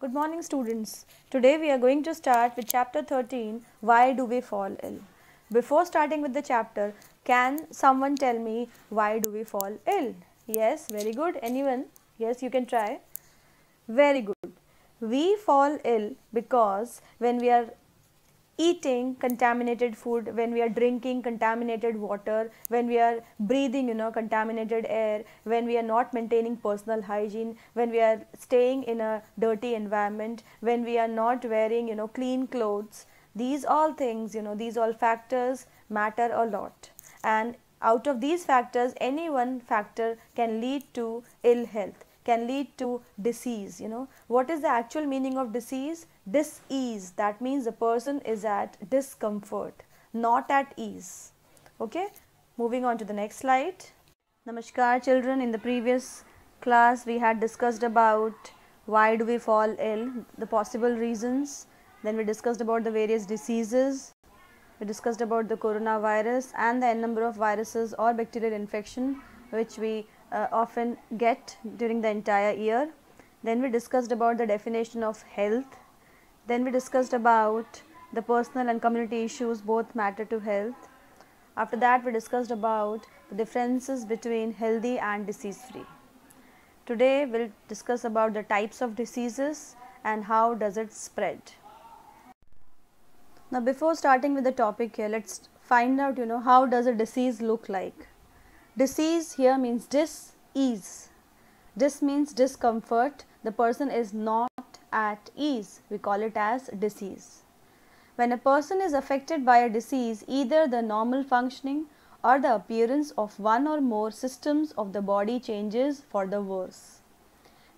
Good morning students. Today we are going to start with chapter 13, Why Do We Fall Ill? Before starting with the chapter, can someone tell me why do we fall ill? Yes, very good. Anyone? Yes, you can try. Very good. We fall ill because when we are eating contaminated food, when we are drinking contaminated water, when we are breathing, you know, contaminated air, when we are not maintaining personal hygiene, when we are staying in a dirty environment, when we are not wearing, you know, clean clothes. These all things, you know, these all factors matter a lot. And out of these factors, any one factor can lead to ill health, can lead to disease, you know. What is the actual meaning of disease? dis-ease that means the person is at discomfort not at ease okay moving on to the next slide namaskar children in the previous class we had discussed about why do we fall ill the possible reasons then we discussed about the various diseases we discussed about the coronavirus and the n number of viruses or bacterial infection which we uh, often get during the entire year then we discussed about the definition of health then we discussed about the personal and community issues both matter to health. After that, we discussed about the differences between healthy and disease free. Today, we'll discuss about the types of diseases and how does it spread. Now, before starting with the topic here, let's find out, you know, how does a disease look like? Disease here means dis-ease. Dis means discomfort. The person is not at ease, we call it as disease. When a person is affected by a disease, either the normal functioning or the appearance of one or more systems of the body changes for the worse.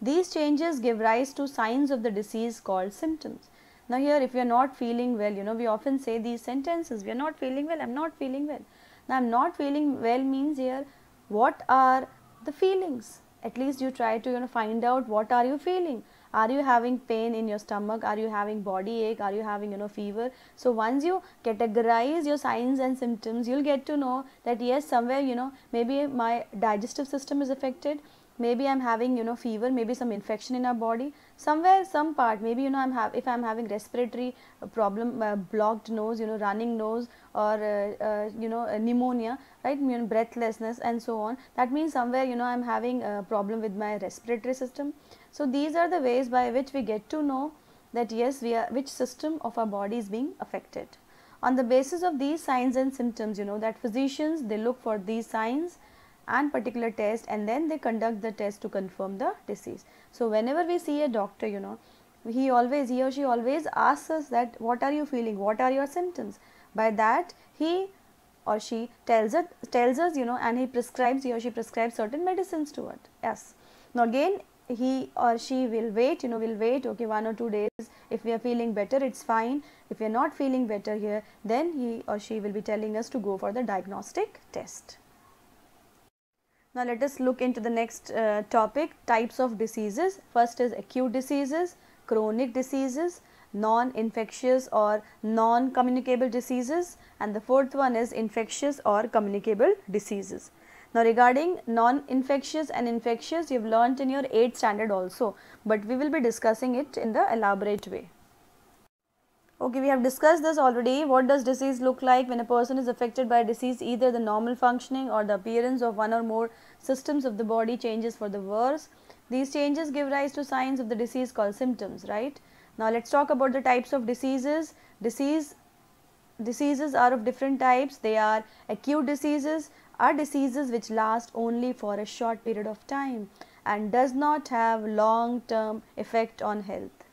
These changes give rise to signs of the disease called symptoms. Now, here if you are not feeling well, you know, we often say these sentences we are not feeling well, I am not feeling well. Now, I am not feeling well means here what are the feelings? At least you try to you know, find out what are you feeling are you having pain in your stomach are you having body ache are you having you know fever so once you categorize your signs and symptoms you'll get to know that yes somewhere you know maybe my digestive system is affected maybe i'm having you know fever maybe some infection in our body somewhere some part maybe you know i'm have if i'm having respiratory uh, problem uh, blocked nose you know running nose or uh, uh, you know uh, pneumonia right you know, breathlessness and so on that means somewhere you know i'm having a problem with my respiratory system so these are the ways by which we get to know that yes we are which system of our body is being affected. On the basis of these signs and symptoms you know that physicians they look for these signs and particular test and then they conduct the test to confirm the disease. So whenever we see a doctor you know he always he or she always asks us that what are you feeling what are your symptoms by that he or she tells us tells us you know and he prescribes he or she prescribes certain medicines to it. yes now again he or she will wait you know will wait okay one or two days if we are feeling better it's fine if we are not feeling better here then he or she will be telling us to go for the diagnostic test now let us look into the next uh, topic types of diseases first is acute diseases chronic diseases non-infectious or non-communicable diseases and the fourth one is infectious or communicable diseases now regarding non-infectious and infectious, you have learnt in your 8th standard also, but we will be discussing it in the elaborate way. Okay, we have discussed this already. What does disease look like when a person is affected by disease? Either the normal functioning or the appearance of one or more systems of the body changes for the worse. These changes give rise to signs of the disease called symptoms, right? Now, let us talk about the types of diseases. Disease diseases are of different types. They are acute diseases, are diseases which last only for a short period of time and does not have long term effect on health.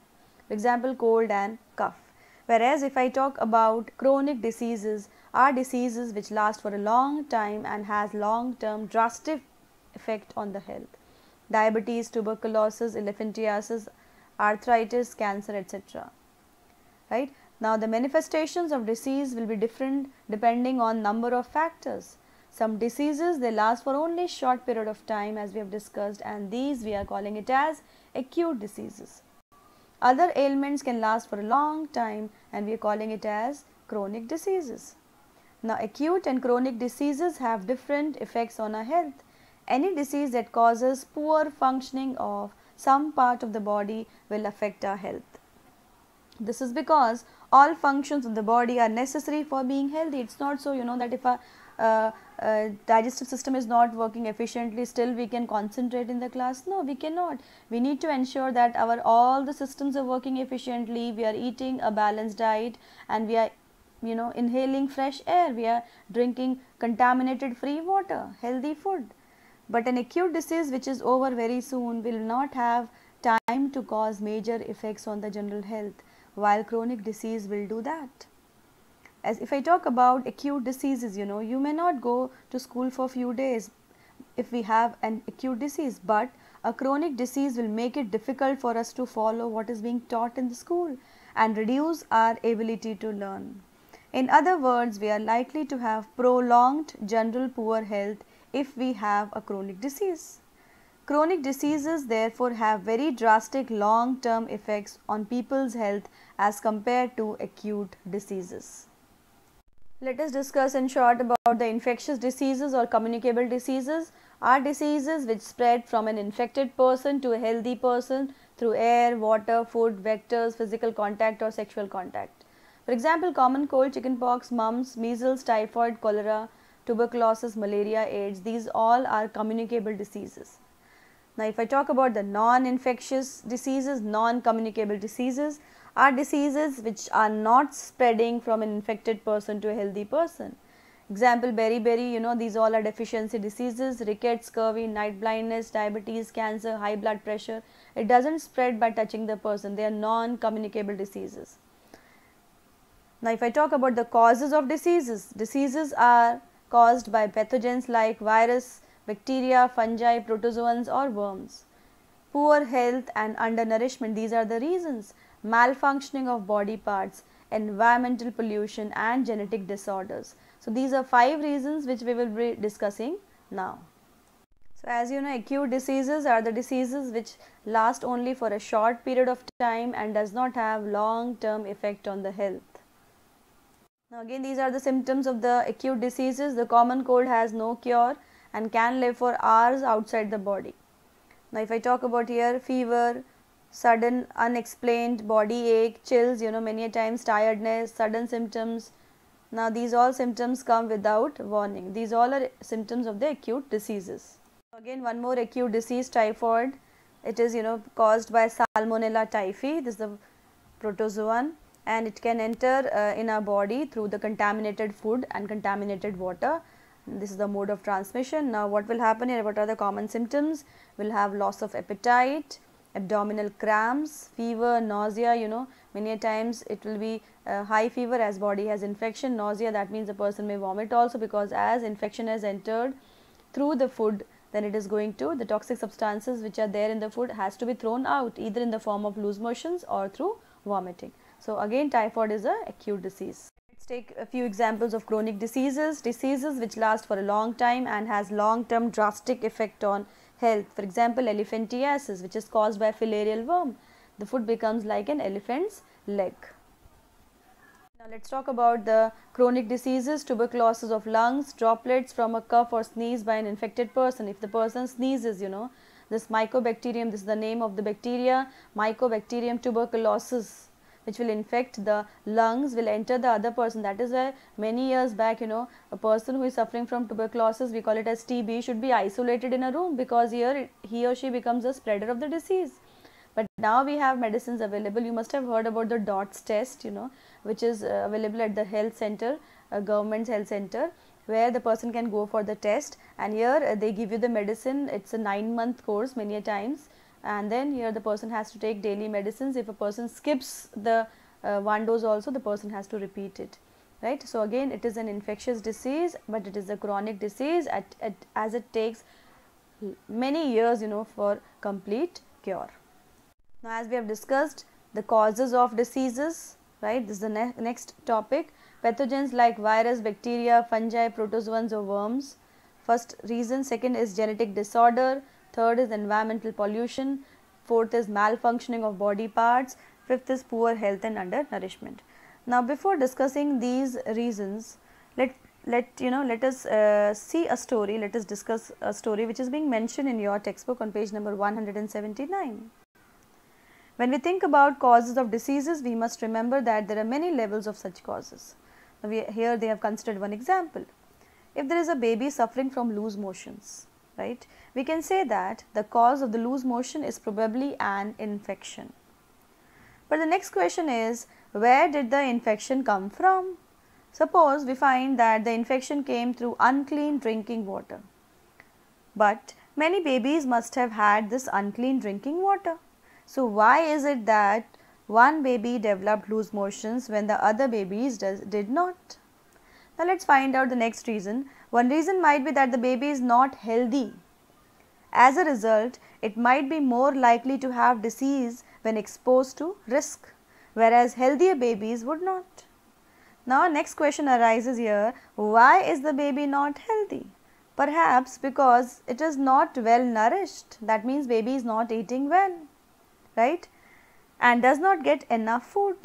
For example, cold and cough. Whereas if I talk about chronic diseases are diseases which last for a long time and has long term drastic effect on the health. Diabetes, tuberculosis, elephantiasis, arthritis, cancer, etc. Right? Now the manifestations of disease will be different depending on number of factors. Some diseases they last for only short period of time as we have discussed and these we are calling it as acute diseases. Other ailments can last for a long time and we are calling it as chronic diseases. Now acute and chronic diseases have different effects on our health. Any disease that causes poor functioning of some part of the body will affect our health. This is because all functions of the body are necessary for being healthy. It's not so, you know, that if a uh, uh, digestive system is not working efficiently still we can concentrate in the class no we cannot we need to ensure that our all the systems are working efficiently we are eating a balanced diet and we are you know inhaling fresh air we are drinking contaminated free water healthy food but an acute disease which is over very soon will not have time to cause major effects on the general health while chronic disease will do that as if I talk about acute diseases, you know, you may not go to school for a few days if we have an acute disease, but a chronic disease will make it difficult for us to follow what is being taught in the school and reduce our ability to learn. In other words, we are likely to have prolonged general poor health if we have a chronic disease. Chronic diseases therefore have very drastic long term effects on people's health as compared to acute diseases. Let us discuss in short about the infectious diseases or communicable diseases are diseases which spread from an infected person to a healthy person through air, water, food, vectors, physical contact or sexual contact. For example, common cold, chickenpox, mumps, measles, typhoid, cholera, tuberculosis, malaria, AIDS, these all are communicable diseases. Now, if I talk about the non-infectious diseases, non-communicable diseases are diseases which are not spreading from an infected person to a healthy person. Example beriberi, you know, these all are deficiency diseases, rickets, scurvy, night blindness, diabetes, cancer, high blood pressure. It doesn't spread by touching the person. They are non-communicable diseases. Now, if I talk about the causes of diseases, diseases are caused by pathogens like virus, bacteria, fungi, protozoans or worms poor health and undernourishment these are the reasons malfunctioning of body parts environmental pollution and genetic disorders so these are five reasons which we will be discussing now so as you know acute diseases are the diseases which last only for a short period of time and does not have long term effect on the health now again these are the symptoms of the acute diseases the common cold has no cure and can live for hours outside the body now, if I talk about here fever, sudden unexplained body ache, chills, you know, many a times tiredness, sudden symptoms. Now, these all symptoms come without warning. These all are symptoms of the acute diseases. Again, one more acute disease, typhoid. It is, you know, caused by Salmonella typhi. This is the protozoan and it can enter uh, in our body through the contaminated food and contaminated water this is the mode of transmission. Now, what will happen here? What are the common symptoms? We'll have loss of appetite, abdominal cramps, fever, nausea, you know, many times it will be uh, high fever as body has infection, nausea that means the person may vomit also because as infection has entered through the food then it is going to the toxic substances which are there in the food has to be thrown out either in the form of loose motions or through vomiting. So, again typhoid is a acute disease. Let's take a few examples of chronic diseases, diseases which last for a long time and has long-term drastic effect on health. For example, elephantiasis which is caused by filarial worm. The foot becomes like an elephant's leg. Now let's talk about the chronic diseases, tuberculosis of lungs, droplets from a cough or sneeze by an infected person. If the person sneezes, you know, this mycobacterium, this is the name of the bacteria, mycobacterium tuberculosis which will infect the lungs will enter the other person that is why many years back you know a person who is suffering from tuberculosis we call it as TB should be isolated in a room because here he or she becomes a spreader of the disease but now we have medicines available you must have heard about the dots test you know which is uh, available at the health center a uh, government's health center where the person can go for the test and here uh, they give you the medicine it's a 9 month course many a times and then here the person has to take daily medicines if a person skips the uh, one dose also the person has to repeat it right so again it is an infectious disease but it is a chronic disease at, at, as it takes many years you know for complete cure now as we have discussed the causes of diseases right this is the ne next topic pathogens like virus bacteria fungi protozoans or worms first reason second is genetic disorder Third is environmental pollution. Fourth is malfunctioning of body parts. Fifth is poor health and undernourishment. Now, before discussing these reasons, let let you know let us uh, see a story let us discuss a story which is being mentioned in your textbook on page number 179 when we think about causes of diseases we must remember that there are many levels of such causes we, here they have considered one example if there is a baby suffering from loose motions right. We can say that the cause of the loose motion is probably an infection. But the next question is where did the infection come from? Suppose we find that the infection came through unclean drinking water. But many babies must have had this unclean drinking water. So why is it that one baby developed loose motions when the other babies does, did not? Now let's find out the next reason one reason might be that the baby is not healthy. As a result, it might be more likely to have disease when exposed to risk, whereas healthier babies would not. Now, next question arises here why is the baby not healthy? Perhaps because it is not well nourished, that means, baby is not eating well, right? And does not get enough food.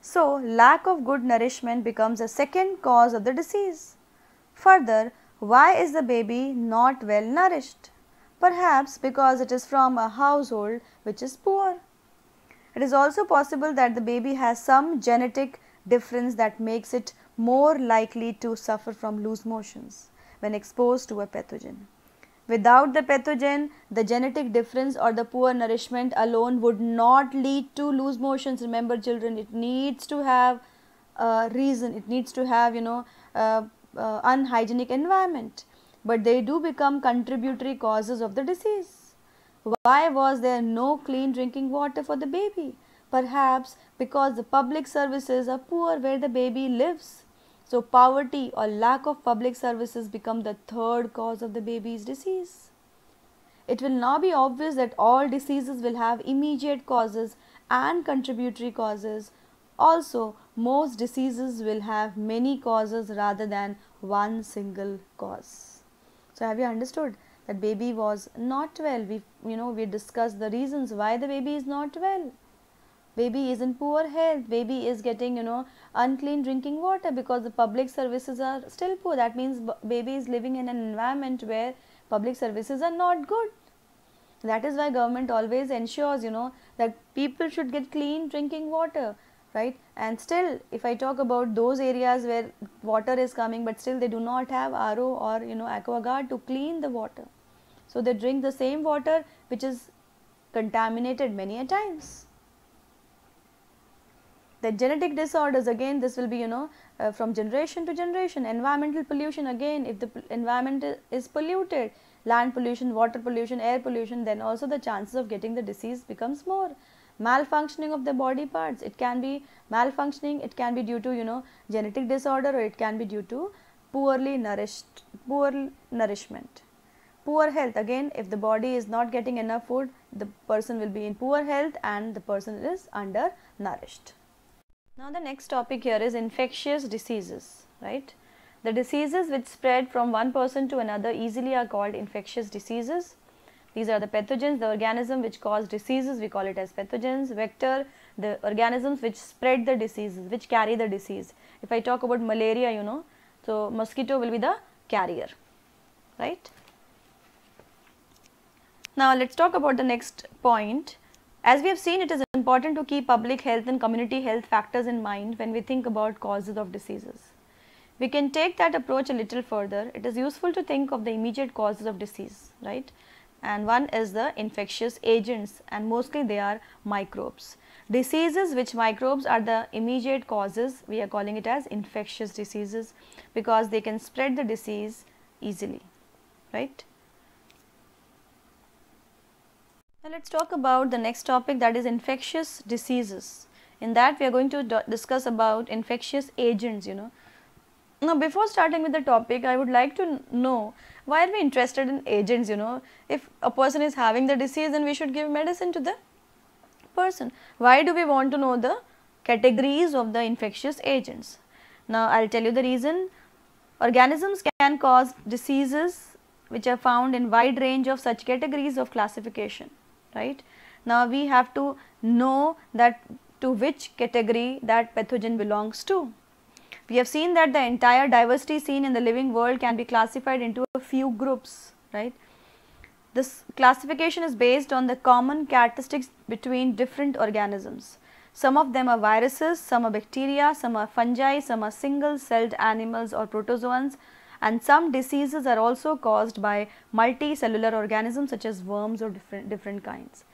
So, lack of good nourishment becomes a second cause of the disease. Further, why is the baby not well nourished? Perhaps because it is from a household which is poor. It is also possible that the baby has some genetic difference that makes it more likely to suffer from loose motions when exposed to a pathogen. Without the pathogen, the genetic difference or the poor nourishment alone would not lead to loose motions. Remember, children, it needs to have a reason, it needs to have, you know, uh, uh, unhygienic environment but they do become contributory causes of the disease. Why was there no clean drinking water for the baby? Perhaps because the public services are poor where the baby lives. So poverty or lack of public services become the third cause of the baby's disease. It will now be obvious that all diseases will have immediate causes and contributory causes. Also, most diseases will have many causes rather than one single cause. So have you understood that baby was not well? We you know we discussed the reasons why the baby is not well. Baby is in poor health. Baby is getting you know unclean drinking water because the public services are still poor. That means baby is living in an environment where public services are not good. That is why government always ensures you know that people should get clean drinking water right and still if i talk about those areas where water is coming but still they do not have ro or you know aqua guard to clean the water so they drink the same water which is contaminated many a times the genetic disorders again this will be you know uh, from generation to generation environmental pollution again if the environment is polluted land pollution water pollution air pollution then also the chances of getting the disease becomes more malfunctioning of the body parts it can be malfunctioning it can be due to you know genetic disorder or it can be due to poorly nourished poor nourishment poor health again if the body is not getting enough food the person will be in poor health and the person is undernourished now the next topic here is infectious diseases right the diseases which spread from one person to another easily are called infectious diseases these are the pathogens, the organism which cause diseases, we call it as pathogens, vector, the organisms which spread the diseases, which carry the disease. If I talk about malaria, you know, so mosquito will be the carrier, right. Now let us talk about the next point. As we have seen, it is important to keep public health and community health factors in mind when we think about causes of diseases. We can take that approach a little further. It is useful to think of the immediate causes of disease, right? and one is the infectious agents and mostly they are microbes. Diseases which microbes are the immediate causes we are calling it as infectious diseases because they can spread the disease easily right. Now let us talk about the next topic that is infectious diseases. In that we are going to discuss about infectious agents you know. Now before starting with the topic I would like to know why are we interested in agents you know if a person is having the disease then we should give medicine to the person why do we want to know the categories of the infectious agents now i'll tell you the reason organisms can cause diseases which are found in wide range of such categories of classification right now we have to know that to which category that pathogen belongs to we have seen that the entire diversity seen in the living world can be classified into a few groups, right. This classification is based on the common characteristics between different organisms. Some of them are viruses, some are bacteria, some are fungi, some are single celled animals or protozoans and some diseases are also caused by multicellular organisms such as worms or different, different kinds.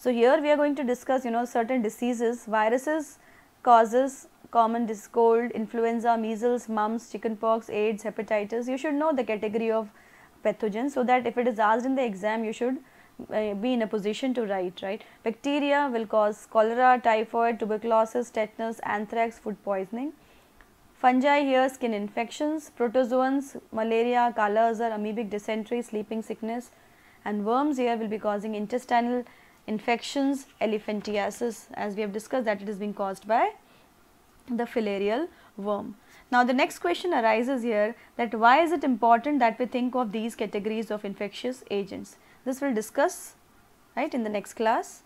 So, here we are going to discuss you know certain diseases, viruses causes common is cold, influenza, measles, mumps, chickenpox, AIDS, hepatitis. You should know the category of pathogens so that if it is asked in the exam, you should uh, be in a position to write, right. Bacteria will cause cholera, typhoid, tuberculosis, tetanus, anthrax, food poisoning. Fungi here skin infections, protozoans, malaria, cholera, amoebic dysentery, sleeping sickness and worms here will be causing intestinal infections, elephantiasis as we have discussed that it is being caused by the filarial worm. Now the next question arises here that why is it important that we think of these categories of infectious agents. This we will discuss right in the next class.